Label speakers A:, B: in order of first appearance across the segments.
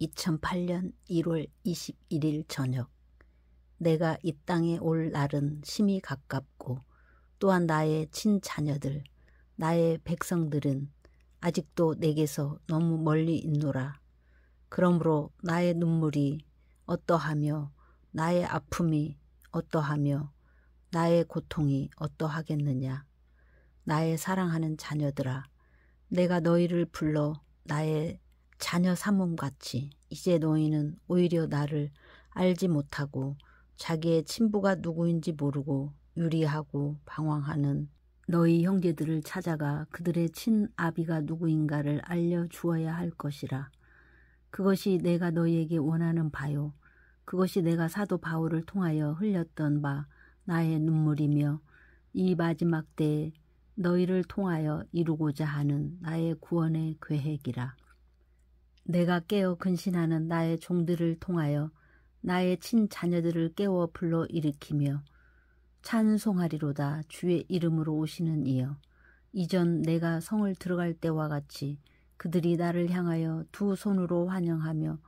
A: 2008년 1월 21일 저녁 내가 이 땅에 올 날은 심히 가깝고 또한 나의 친자녀들 나의 백성들은 아직도 내게서 너무 멀리 있노라. 그러므로 나의 눈물이 어떠하며 나의 아픔이 어떠하며 나의 고통이 어떠하겠느냐. 나의 사랑하는 자녀들아 내가 너희를 불러 나의 자녀 삼음같이 이제 너희는 오히려 나를 알지 못하고 자기의 친부가 누구인지 모르고 유리하고 방황하는 너희 형제들을 찾아가 그들의 친아비가 누구인가를 알려주어야 할 것이라. 그것이 내가 너희에게 원하는 바요. 그것이 내가 사도 바울을 통하여 흘렸던 바 나의 눈물이며 이 마지막 때에 너희를 통하여 이루고자 하는 나의 구원의 계획이라. 내가 깨어 근신하는 나의 종들을 통하여 나의 친자녀들을 깨워 불러 일으키며 찬송하리로다 주의 이름으로 오시는 이여 이전 내가 성을 들어갈 때와 같이 그들이 나를 향하여 두 손으로 환영하며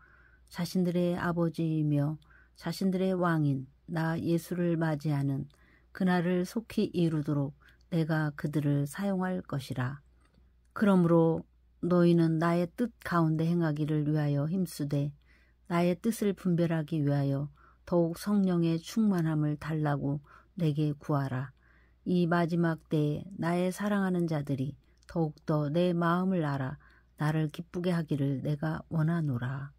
A: 자신들의 아버지이며 자신들의 왕인 나 예수를 맞이하는 그날을 속히 이루도록 내가 그들을 사용할 것이라. 그러므로 너희는 나의 뜻 가운데 행하기를 위하여 힘쓰되 나의 뜻을 분별하기 위하여 더욱 성령의 충만함을 달라고 내게 구하라. 이 마지막 때에 나의 사랑하는 자들이 더욱더 내 마음을 알아 나를 기쁘게 하기를 내가 원하노라.